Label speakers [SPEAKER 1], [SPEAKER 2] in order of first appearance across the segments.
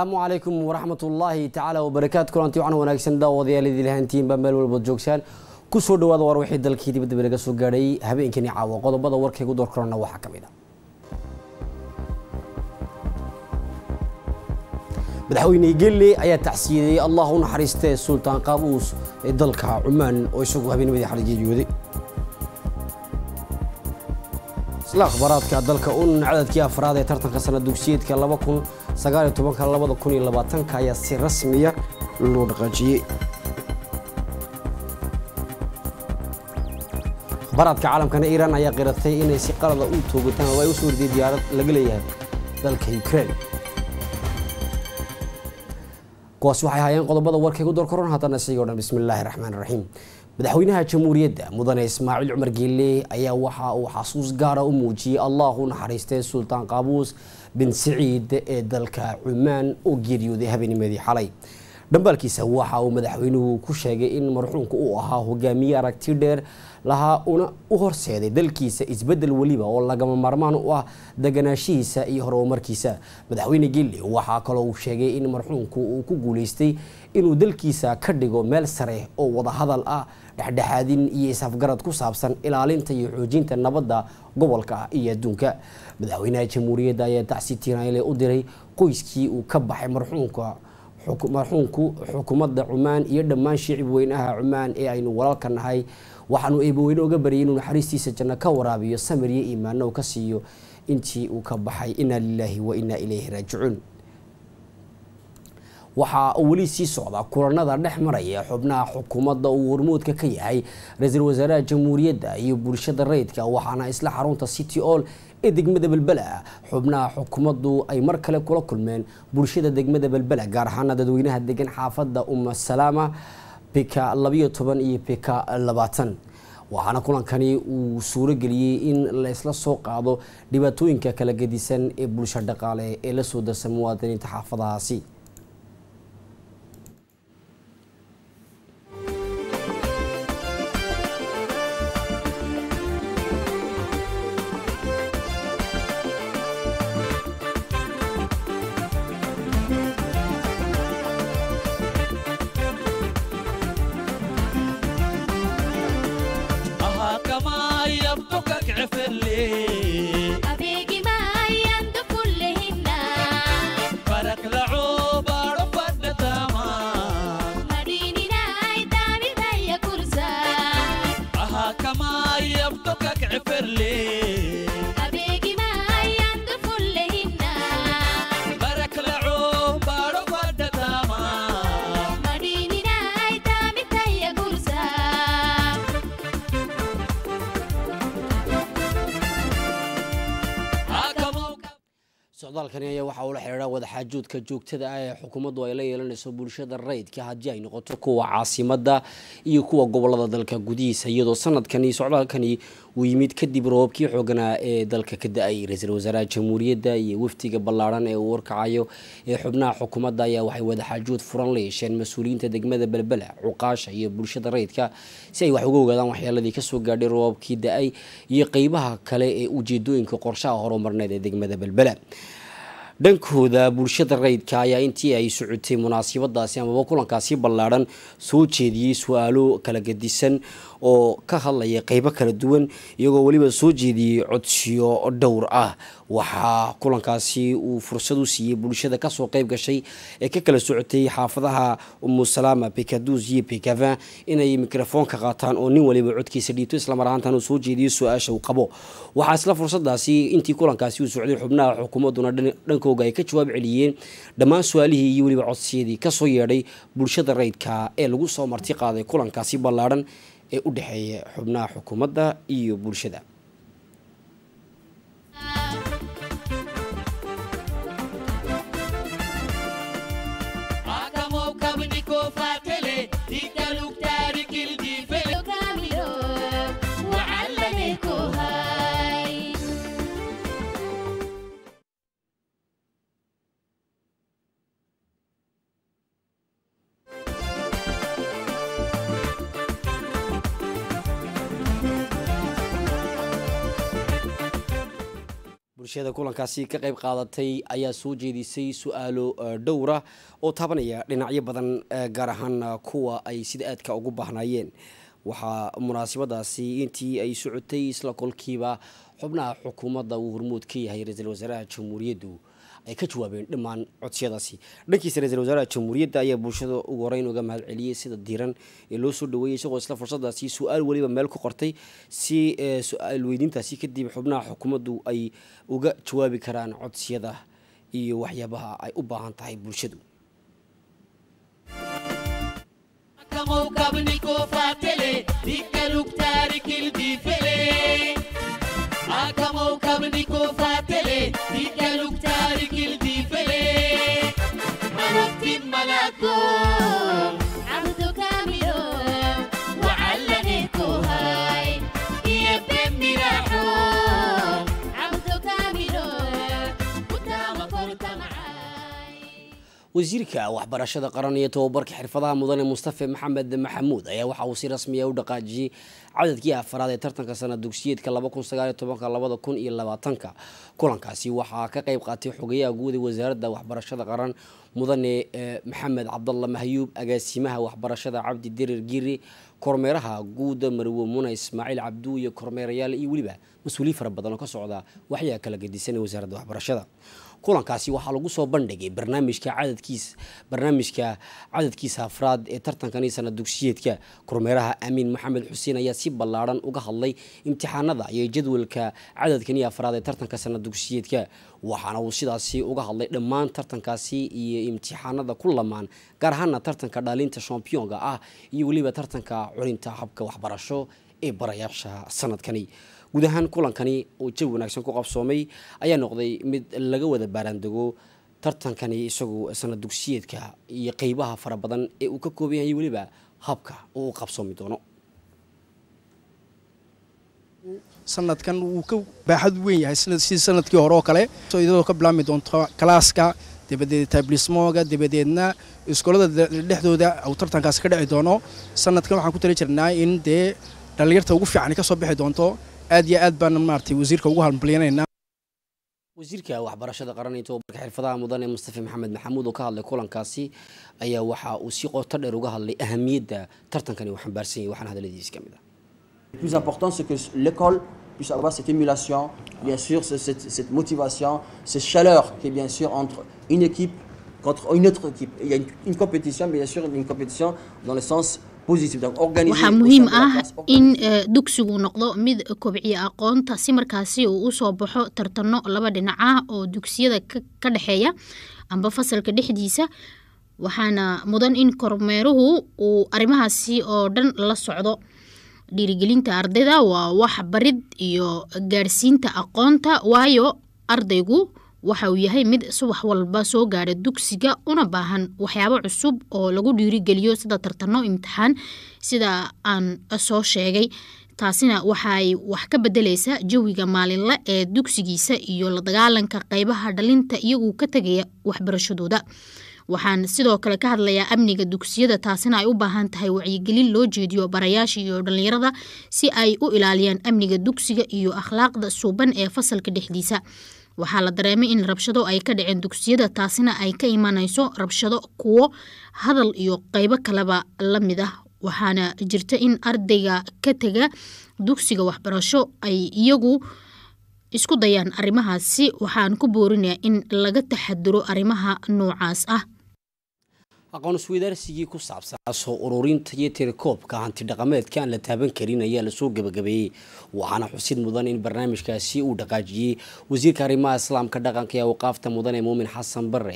[SPEAKER 1] asalaamu calaykum waraxmat tacaala wabarakaatu kulanti waxaan wanaagsan daawadayaalidii lahaantiinbaa meel walbaad joogsaan kusoo dhawaada war wixii dalkii dibadda laga soo gaadhay habeenkani caawa qodobada warkaygu doorkarana waxaa ka mid a ah. madaxweyne gelle ayaa tacsiyidey allah u naxariistee sultaan qaabuus ee dalka cumaan oo isagu habeennimadii xariijiyooday isla akhbaaraadka dalka un cadadkii afraad ee tartanka sana dugsiyeedka laba kun sagaaliyo tobanka labada kun iyo labaatanka ayaa si rasmiya loo dhaqaajiyey baraadka caalamkana iiraan ayaa qiratay inay si qalada ah u toogataan oo ay u soo warday diyaarad laga leeyahay dalka ukrain kuwaas waxay ahaayeen qodobada warkaygu doorkaroon haddana isagoo dhan bismi illaahi raxmaan raxiim madaxweynaha jamhuuriyadda mudane ismaaciil cumar geelle ayaa waxa uu xasuus gaara ah u muujiyey allah u naxariistay sultaan qaabuus bin siciid ee dalka cumaan oo geeriyooday habeenimadii xalay dhambaalkiisa waxa uu madaxweynuhu ku sheegay in marxuunka uu ahaa hogaamiye aragti dheer lahaa una u horseeday dalkiisa isbedel weliba oo lagama maarmaan u ah deganaashihiisa iyo horumarkiisa madaxweyne gili waxaa kaloo uu sheegay in marxuunku uu ku guuleystay inuu dalkiisa ka dhigo meel sare oo wadahadal ah dhexdhexaadin iyo isafgarad ku saabsan ilaalinta iyo xoojinta nabadda gobolka iyo adduunka madaxweynaha jamhuuriyadda ayaa tacsi tiraile u diray qoyskii uu ka baxay marxuunka marxuunku xukuumadda cumaan iyo dhammaan shicib weyn cumaan ee aynu walaalka nahay waxaanu eebaweyne oga baryay inuu naxariistiisa janno ka waraabiyo samir iyo iimaano u ka siiyo intii uu ka baxay inaa lilaahi wa inaa ileyhi raajicuun waxaa weli sii socda kulanada dhex maraya xubnaha xukuumadda uu hormoodka ka yahay ra-iisul wasaaraha jamhuuriyadda iyo bulshada rayidka waxaana isla xarunta city all ee degmada belbela xubnaha xukuumaddu ay mar kale kula kulmeen bulshada degmada belbela gaar ahaana dadweynaha degan xaafadda umma salaama bika labiyo toban iyo bika labaatan waxaana kulankani uu suuro geliyey in laysla soo qaado dhibaatooyinka kala gedisan ee bulsho dhaqaale ee lasoo darsan muwaadiniinta xaafadahaasi xaajoodka joogtada ah ee xukuumaddu ay la yeelanayso bulshada rayidka haddii ay noqoto kuwa caasimada iyo kuwa gobolada dalka gudihiisa iyadoo sanadkani socdaalkani uu yimid kadib roobabkii xooganaa ee dalka ka da-ay ra-iisul wasaaraha jamhuuriyadda iyo wafdiga ballaarhan ee uu warkacayo ee xubnaha xukuumadda ayaa waxay wadaxaajood furan la yeesheen mas-uuliyiinta degmada belbela cuqaasha iyo bulshada rayidka si ay wax uga ogaadaan waxyaaladii kasoo gaadhay roobabkii da-ay iyo qeybaha kale ee ujeedooyinka qorshaha horumarneed ee degmada belbela dhankooda bulshada rayidka ayaa intii ay socotay munaasibadaasi amaba kulankaasi ballaadhan soo jeediyey su-aalo kala gadisan oo ka hadlaya qeybo kala duwan iyagoo weliba soo jeediyey codsiyo dhowr ah waxaa kulankaasi uu fursad u siiyey bulshada kasoo qeyb gashay ee ka kala socotay xaafadaha umusalama bekadus iyo bekavin inay mikrofoonka qaataan oo nin waliba codkiisa dhiibto islamar ahaantan soo jeediyo su-aasha uu qabo waxaa isla fursadaasi intii kulankaasi uu socday xubnaha xukuumaduna dhanko warkooga ay ka jawaab celiyeen dhammaan su-aalihii iyo weliba codsiyadii kasoo yeedhay bulshada rayidka ee lagu soo marti qaaday kulankaasi ballaadhan ee u dhexeeya xubnaha xukuumadda iyo bulshada bulshada kulankaasi ka qayb qaadatay ayaa soo jeedisay su-aalo eh, dhowra oo taabanaya dhinacyo badan eh, gaar ahaan eh, kuwa ay sida aadka ugu baahnaayeen waxaa munaasabadaasi intii ay socotay isla kolkiiba xubnaha xukuumadda uu hormuud ka yahay ra-iisul wasaaraha jamhuuriyaddu ay ka jawaabeen dhammaan codsiyadaasi dhankiisa ra-iisul wasaaraha jamhuuriyadda ayaa bulshada ugu horeyn uga mahad sida diiran ee loo soo dhaweeyey isagoo isla fursadaasi su-aal weliba meel ku qortay si eh, su-aal weydiintaasi kadib xubnaha xukuumaddu ay uga jawaabi karaan codsiyada iyo waxyaabaha ay u baahan tahay bulshadu wasiirka ah, waxbarashada qaran iyo tobabarka xirfadaha mudane mustafe maxamed maxamuud ayaa waxa uu si rasmiya ah u dhaqaajiyey cadadkii afaraad ee tartanka sana dugsiyeedka kulankaasi waxaa ka qayb qaatay xogeyaha guud ee wasaaradda waxbarashada qaran mudane eh, maxamed cabdalla mahyuub agaasimaha waxbarashada cabdi derir giri kormeeraha guuda marwo muna ismaaciil cabduu iyo kormeerayaal iyo weliba mas-uuliin fara badan oo ka socda waxyaa kala gedisan ee wasaaradda waxbarashada kulankaasi waxaa lagu soo bandhigay barnaamijka cadadkiis barnaamijka cadadkiisa afraad ee tartankani sanad dugsiyeedka kormeeraha amiin maxamed xuseen ayaa si ballaaran uga hadlay imtixaanada iyo jadwalka cadadkani afraad ee tartanka sanad dugsiyeedka waxaana uu sidaasi uga hadlay dhammaan tartankaasi iyo imtixaanada ku lamaan gaar ahaana tartanka dhaalinta shampiyonka ah iyo weliba tartanka culinta habka waxbarasho ee barayaasha sanadkani guud ahaan kulankani uu jawi wanaagsan ku qabsoomay ayaa noqday mid laga wada baaraandego tartankani isagu sanad dugsiyeedka iyo qeybaha fara badan ee uu ka kooban yahay weliba habka oo u qabsoomi doono sanadkan wuu ka baaxad weyn yahay sidii sanadkii hore oo kale iyadoo ka bilaabmi doonto kalaaska dabadeed tablismoga dabadeedna iskoolada dhexdooda uu tartankaasi ka dhici doono sanadkan waxaan ku tali jirnaa in dee dhallinyarta ugu fiican kasoo bixi doonto aad iyo aad baan maaragtay wasiirka ugu halmabaliyanaynaa wasiirka waxbarashada qaran inta uu marka xirfadaha mudane mustafa maxamed maxamuud oo ka hadlay kulankaasi ayaa waxa uu si qoto dheer uga hadlay ahamiyadda tartankani uu xambaarsan yahay waxaana hadaladiisa ka mid ah Le plus important, c'est que l'école puisse avoir cette émulation, bien sûr, cette, cette motivation, cette chaleur qui est bien sûr entre une équipe contre une autre équipe. Il y a une, une compétition, bien sûr, une compétition dans le sens waxaa muhiim
[SPEAKER 2] ah in eh, dugsigu noqdo mid kobciya aqoonta si markaasi uu usoo baxo tartano laba dhinac ah oo dugsiyada ka dhexeeya amba fasalka dhexdiisa waxaana mudan in kormeeruhu uu arrimahaasi oo dhan la socdo dhiirigelinta ardayda waa wax barid iyo gaadhsiinta aqoonta waayo ardaygu waxa uu yahay mid subax walba soo gaadha dugsiga una baahan waxyaabo cusub oo lagu dhiirigeliyo sida tartano imtixaan sida aan soo sheegay taasina waxaay wax ka bedeleysaa jawiga maalinle ah ee dugsigiisa iyo la dagaalanka qeybaha dhalinta iyaguu ka tegaya waxbarashadooda waxaan sidoo kale ka hadlayaa amniga dugsiyada taasina ay u baahan tahay wacyigelin loo jeediyo barayaasha iyo dhallinyarada si ay u ilaaliyaan amniga dugsiga iyo akhlaaqda suuban ee fasalka dhexdiisa waxaa la dareemay in rabshado ay ka dhaceen dugsiyada taasina ay ka imanayso rabshado kuwo hadal iyo qeybo kaleba la mid ah waxaana jirta in ardayga ka tega dugsiga waxbarasho ay iyagu isku dayaan arrimahaasi waxaan ku boorinayaa in laga taxaduro arrimaha noocaas ah
[SPEAKER 1] aqoon ku saabsanaa soo ururinta iyo hanti dhaqameedka aan la taaban karin ayaa lasoo gebagabeeyey waxaana xusid mudan in barnaamijkaasi uu dhaqaajiyey wasiirka arrimaha islaamka dhaqanka ee awqaafta ee muumin xasan bare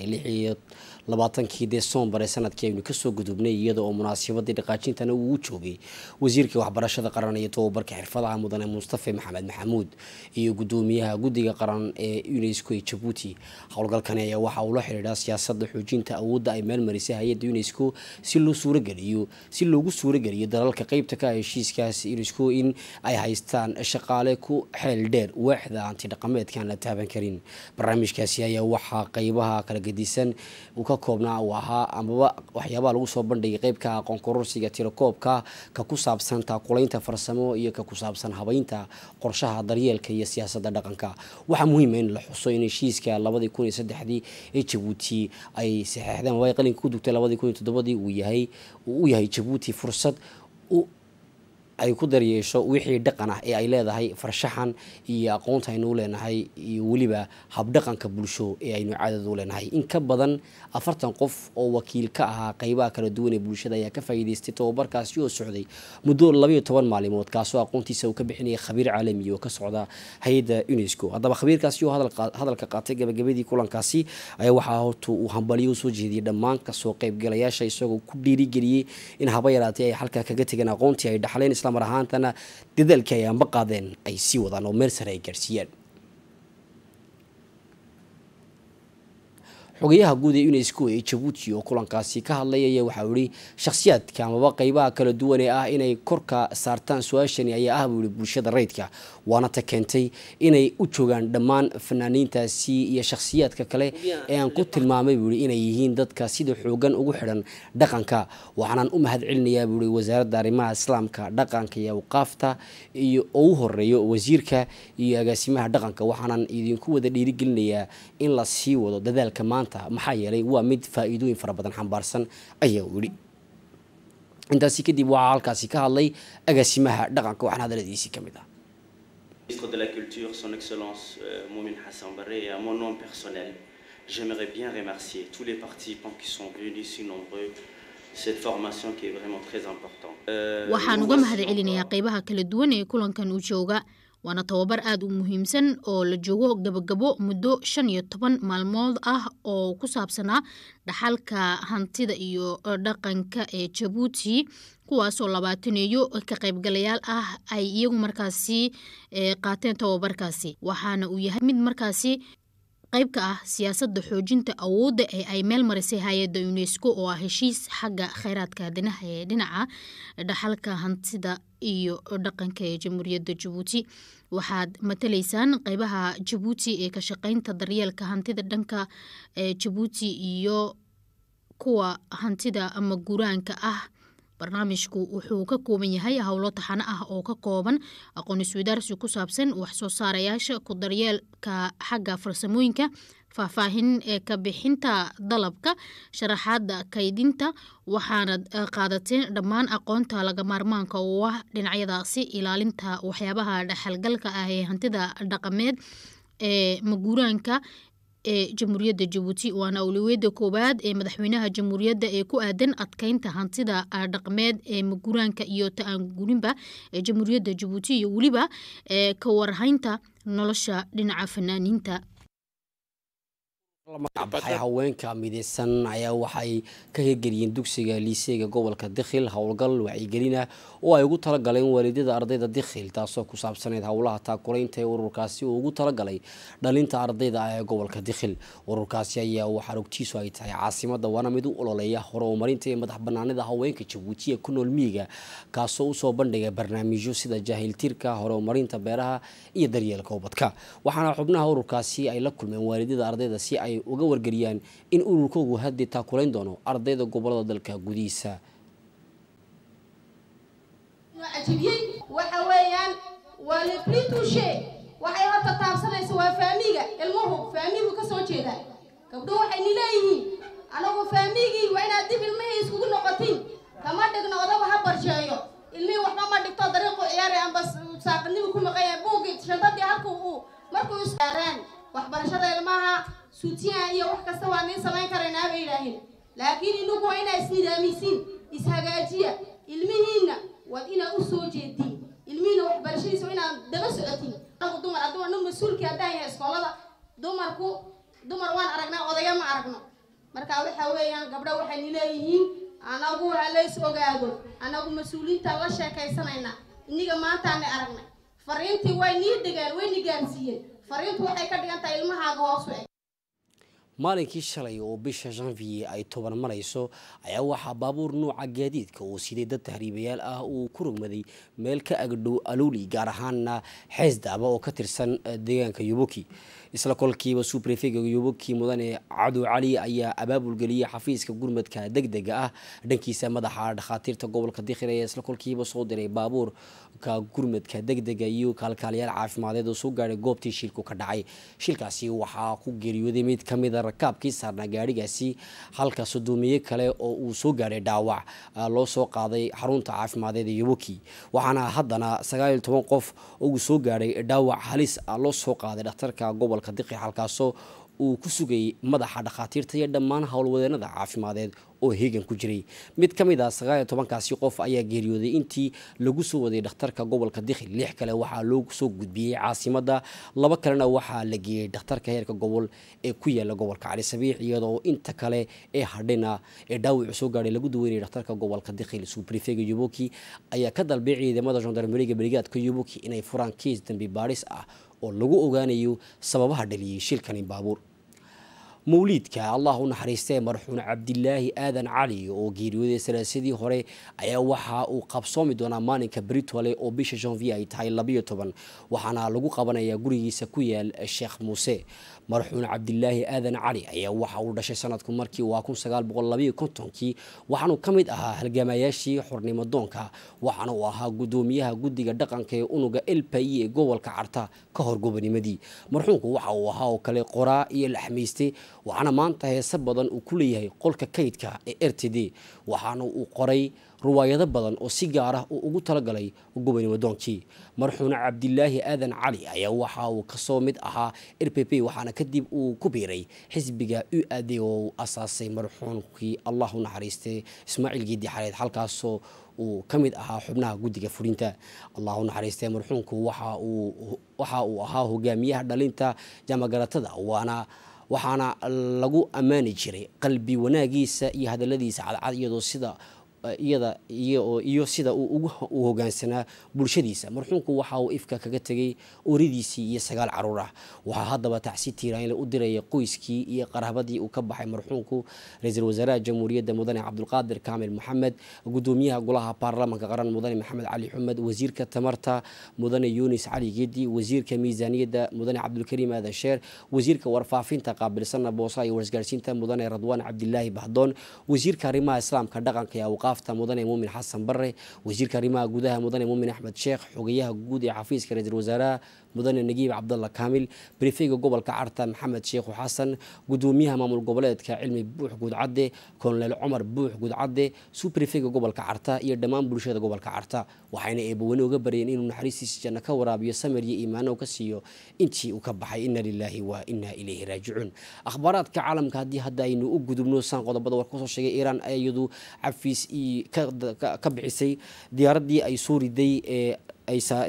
[SPEAKER 1] labaatankii desembar ee sanadkii aynu kasoo gudubnay iyada oo munaasabadii dhaqaajintana uu u joogay wasiirkii waxbarashada qaran iyo tobabarka xirfadaha mudane mustafe maxamed maxamuud iyo gudoomiyaha guddiga qaran ee unesco ee jabuuti howlgalkani ayaa waxa uula la xidhiidhaa siyaasada xoojinta awoodda ay maalmarisay hay-adda unesco si loo suurageliyo si loogu suurageliyo dalalka qeybta ka ah heshiiskaas unesco in ay haystaan shaqaale ku xeel dheer waaxda aan la taaban karin barnaamijkaasi ayaa waxaa qeybaha kala gedisan ka koobnaa uu ahaa amaba waxyaabaha lagu soo bandhigay qeybka aqoon tirakoobka ka ku saabsan taakulaynta farsamo iyo ka ku saabsan habeynta qorshaha daryeelka iyo siyaasadda dhaqanka waxaa muhiima ah in la xuso in heshiiska labadii kun iyo saddexdii ee jabuuti ay saxeexdeen waay qalinka ku dugtay labadii kun iyo toddobadii uu yahay uu yahay jabuuti fursad ay ku daryeesho wixii dhaqan ah ee ay leedahay farshaxan iyo aqoonta aynu u leenahay iyo weliba habdhaqanka bulsho ee aynu caadada u leenahay in ka badan afartan qof oo wakiil ka ahaa qeybaha kala duwan ee bulshada ayaa ka faa'iidaystay tobabarkaasi oo socday muddo labayo toban maalimood kaasoo aqoontiisa uu ka bixinayay khabiir caalami oo ka socda hay-adda unesco haddaba khabiirkaasi oo hadalka qaatay gabagabadii kulankaasi ayaa waxaa horta uu hambaliyo u soo dhammaan kasoo qeybgalayaasha isagoo ku dhiirigeliyey in haba yaraatay ay halkaa kaga tegan aqoontii ay dhaxleen islamar ahaantana dadaalka ay aanba qaadeen ay sii wadaan oo meel sare ay gaarsiiyaan xogayaha guud ee unesco ee jabuuti oo kulankaasi ka hadlay ayaa waxaa yihi shakhsiyaadka amaba qeybaha kala duwan ee ah inay korka saartaan su-aashani ayaa ah buu yihi bulshada rayidka waana ta keentay inay u joogaan dhammaan fanaaniintaasi iyo shakhsiyaadka kale ee aan ku tilmaamay buu inay yihiin dadka sida xoogan ugu xidhan dhaqanka waxaanaan u mahad celinayaa buu wasaaradda arrimaha islaamka dhaqanka iyo awqaafta iyo ugu horeeyo wasiirka iyo agaasimaha dhaqanka waxaanaan idinku wada dhiirigelinayaa in la sii wado dadaalka maanta kartaa maxaa yeelay waa mid faa-iidooyin fara badan xambaarsan ayaa uu yihi intaasi kadib waxaa halkaasi ka hadlay agaasimaha dhaqanka waxaan hadaladiisii ka mid ah ministre de la culture son excellence euh, momin xasan bare et à mon nom personnel j'aimerais bien remercier tous les participants qui sont venus si nombreux euh, waxaan uga mahad
[SPEAKER 2] celinayaa qeybaha kala duwan ee kulankan u jooga waana tababar aad u muhiimsan oo la joogo gabagabo muddo shan iyo toban maalmood ah oo ku saabsanaa dhaxalka hantida iyo dhaqanka ee jabuuti kuwaasoo labaataneeyo ka qaybgalayaal ah ay iyagu markaasi eh, qaateen tababarkaasi waxaana uu yahay mid markaasi qayb ka ah siyaasadda xoojinta awoodda ee ay meel marisay hay-adda unesco oo ah heshiis xagga kheyraadka adanaha ee dhinaca dhaxalka hantida iyo dhaqanka ee jamhuuriyadda jabuuti waxaad mataleysaan qeybaha jabuuti ee ka shaqeynta daryeelka hantida dhanka jabuuti iyo kuwa hantida ama guraanka ah barnaamijku wuxuu ka kooban yahay howlo taxano ah oo ka kooban aqoon iswadaarsi ku saabsan waxsoo saarayaasha ku daryeelka xagga farsamooyinka faahfaahin ee ka bixinta dalabka sharaxaada kaydinta waxaana e, qaadateen dhammaan aqoonta laga maarmaanka u ah dhinacyadaasi ilaalinta waxyaabaha dhaxalgalka ah ee hantida dhaqameed ee maguuraanka ee jamhuuriyadda jabuuti waana awlaweyda koowaad ee madaxweynaha jamhuuriyadda ee ku aadan adkeynta hantida dhaqmeed ee maguraanka iyo ta-aan ee jamhuuriyadda jabuuti iyo weliba ee ka warhaynta nolosha dhinaca fanaaniinta
[SPEAKER 1] baxay haweenka mideysan ayaa waxay ka hirgeliyeen dugsiga liiseega gobolka dikhil howlgal wacyigelina ah, oo ay ugu talagaleen waalidyada ardayda dikhil taasoo ku saabsaneyd howlaha taakulaynta ee ururkaasi uu ugu talagalay dhalinta ardayda ah ee gobolka dikhil ururkaasi ayaa uu xarugtiisu ay tahay caasimada waana mid u ololeeya horumarinta iyo madax banaanida haweenka jabuutiya ku nool miyiga kaasoo usoo bandhigay barnaamijyo sida jaahiltirka horumarinta beeraha iyo daryeelka ubadka waxaana xubnaha ururkaasi ay la kulmeen waalidyada ardayda si ay ay uga wargeliyaan in ururkoogu haddii taakulayn doono ardayda gobolada dalka gudihiisa
[SPEAKER 3] waxa weeyaan waxay horta taabsanaysa waa faamiga ilmuhu faamigu ka jeeda gabdhuhu waxayni leeyihiin anagu faamigii waa inaad dib ilmihii iskugu noqotiin kama dhigno odaba ha barsheeyo ilmihii waxba ma dhigto dariiqu ciyaari amba saaqinimu ku noqaya buugii shantadii halka uu markuu isyaaraan waxbarashada ilmaha suutiyaha iyo wax kasta waa nin samayn karaynaaba idhaaheen laakiin inagu waa inaa isnidaamisiin ishagaajiya ilmihiinna waad inaa u soo jeediin ilmihiinna waxbarashadiisa inaan daba socotin dumar aduma nin mas-uulkii haddaan yahay iskoolada dumarku dumar waan aragna odaya ma aragno marka waxa weeyaan gabdho waxayna leeyihiin anagu ha lays ogaado anagu mas-uuliyiintaan la sheekaysanaynaa iniga maantaanay aragnay fariintii way nii degeen wayni gaarsiiyeen fariintu waxay ka dhigan tahay ilmahaaga hoosu eg
[SPEAKER 1] maalinkii shalay oo bisha janvier ay toban marayso ayaa waxaa baabuur nuuca gaadiidka uu siday dad tahriibayaal ah uu ku rogmaday meel ka agdhow aluli gaar ahaana xees oo ka tirsan eh, deegaanka yubuki isla kolkiiba subrefega yobogkii mudane cadow cali ayaa abaabulgeliyay xafiiska gurmadka degdega ah dhankiisa madaxa dhakhaatiirta gobolka dikhir ayaa isla kolkiiba soo diray baabuurka gurmadka degdega iyo kaalkaaliyaal caafimadeed oo soo gaadhay goobtii shilku ka dhacay shilkaasi waxaa ku geeriyooday mid ka mida ah rakaabkii saarnaa gaadhigaasi halka sodoomiye kale oo uu soo gaadhay dhaawac ah, loo soo qaaday xarunta caafimadeed ee yoboki waxaana haddana sagaal iyo toban qof ugu soo gaadhay dhaawac halis ah, loo soo qaaday dhakhtarka gobolka gobolka diqi halkaasoo uu ku sugayay madaxa dhakhaatiirta iyo dhammaan howlwadeenada caafimaadeed oo heegan ku jiray mid ka mid ah sagaaliyo tobankaasi qof ayaa geeriyooday intii lagu soo waday dhakhtarka gobolka dikhi lix kale waxaa loo soo gudbiyey caasimada laba kalena waxaa la geeyey dhakhtarka heerka gobol ee ku yaala gobolka cali sabiix iyadoo inta kale ee hadhina ee dhaawacu soo gaadhay lagu daweynaya dhakhtarka gobolka dikhil subrifega yubuki ayaa ka dalbeeciyay ciidamada gendarmeriga barigaadka yubuki inay furaan kiis dambi baadhis ah oo lagu ogaanayo sababaha dhaliyay shilkani baabuur mawliidka ah. allah u naxariistee marxuun cabdilaahi aadan cali oo geeriyooday sanaasadii hore ayaa waxa uu qabsoomi doonaa maalinka britole oo bisha janvier ay tahay labayo toban waxaana lagu qabanayaa gurigiisa ku yaal sheekh muuse marxuun cabdilaahi aadan cali ayaa waxa uu dhashay sanadku markii waa kun sagaal ka mid ahaa halgamayaashii xornimo doonka waxaana uu ahaa guddoomiyaha guddiga dhaqanka ee unuga elpai ee gobolka carta ka hor gobonimadii marxuunku waxa uu ahaa oo kale qoraa iyo laxmaystay waxaana maanta heese badan uu ku leeyahay qolka kaydka ee r t d waxaana uu qoray ruwaayado badan oo si gaar ah uu ugu talagalay gobonimo doonkii cabdilaahi aadan cali ayaa waxa uu kasoo mid ahaa r p p waxaana kadib uu ku biiray xisbiga u aade oo uu asaasay marxuunkii allah u ismaaciil giidi xareed halkaasoo uu ka mid ahaa xubnaha guddiga fulinta allah u marxuunku waxa uu ahaa hogaamiyaha dhalinta jaamagaratada waana waxaana lagu ammaani jiray qalbi wanaagiisa iyo hadaladiisa cadcad iyadoo sida Uh, iyada iyo sida uu hogaansanaa bulshadiisa marxuumku waxa uu ifka kaga tegay oridiisii iyo sagaal caruur ah waxaa haddaba tacsi tiiraanle u diraya qoyskii iyo qaraabadii uu ka baxay marxuumku ra-iisul wasaaraha jamhuuriyadda mudane cabdulqaadir kaamil maxamed gudoomiyaha golaha baarlamaanka qaran mudane maxamed cali xumed wasiirka tamarta mudane yunis cali gedi wasiirka miisaaniyadda mudane cabdulkariim aadasheer wasiirka warfaafinta qaabilsana boosa iyo warsgaarsiinta mudane radwaan cabdilaahi bahdoon wasiirka arrimaha islaamka dhaqanka iyo awqaaf xilsaarsaaraafta mudane muumin xasan bare wasiirka arrimaha gudaha mudane muumin axmed sheekh xogeyaha guud ee xafiiska ra-iisul wasaaraha mudane nagiib cabdalla kaamil barifeyga gobolka carta maxamed sheekhu xasan gudoomiyaha maamul goboleedka cilmi buux guudcadde koloneel cumar buux guudcadde subarifeyga gobolka carta iyo dhammaan bulshada gobolka carta waxayna eebawani uga baryeen inuu naxariistiisa janno ka waraabiyo samir iyo iimaano ka siiyo intii uu ka baxay ina lilaahi wa inaa ileyhi raajicuun akhbaaraadka caalamka haddii hadda aynu u gudubno saan qodobada war kusoo sheegay iiraan ayadu cafiis ka bixisay diyaaradii ay soo riday ee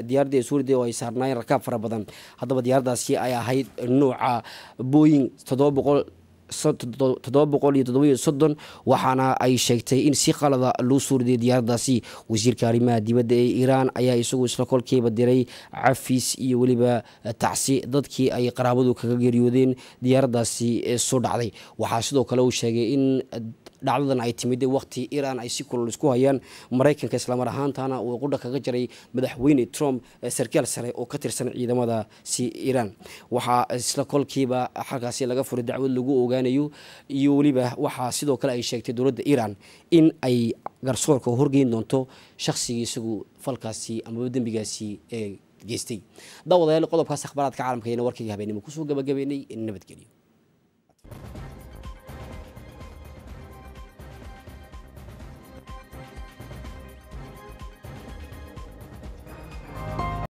[SPEAKER 1] diyaarada suurida oo ay saarnaayeen rakaab fara badan haddaba diyaaradaasi ay ahayd nuuca ah, booying waxaana ay sheegtay in si qalada loo suuriday diyaaradaasi wasiirka arrimaha dibadda ee iiraan ayaa isagu isla kolkiiba diray cafis iyo weliba tacsi dadkii ay qaraabadu kaga geeriyoodeen diyaaradaasi eh, soo dhacday waxaa sidoo kale uu sheegay in dhacdadan ay timid waqti iran ay si kulol isku hayaan maraykanka islamar ahaantana uu qudha kaga jaray madaxweyne trump sarkaal eh, sare oo ka tirsan ciidamada si iran waxaa isla kolkiiba xalkaasi laga furay dacwad lagu ogaanayo iyo weliba waxaa sidoo kale ay sheegtay dowladda iran in ay garsoorka horgeyn doonto shaqsigii isagu falkaasi amaba dembigaasi eh, ee geystay daawadayaal qodobkaas akhbaaraadka caalamka ayayna habeenimo kusoo gabagabeynay nabadgelyo